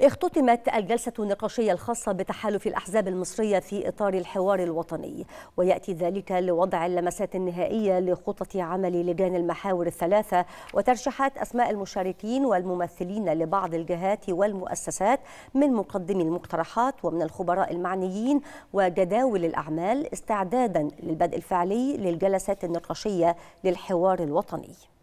اختتمت الجلسة النقاشية الخاصة بتحالف الأحزاب المصرية في إطار الحوار الوطني ويأتي ذلك لوضع اللمسات النهائية لخطط عمل لجان المحاور الثلاثة وترشيحات أسماء المشاركين والممثلين لبعض الجهات والمؤسسات من مقدمي المقترحات ومن الخبراء المعنيين وجداول الأعمال استعدادا للبدء الفعلي للجلسات النقاشية للحوار الوطني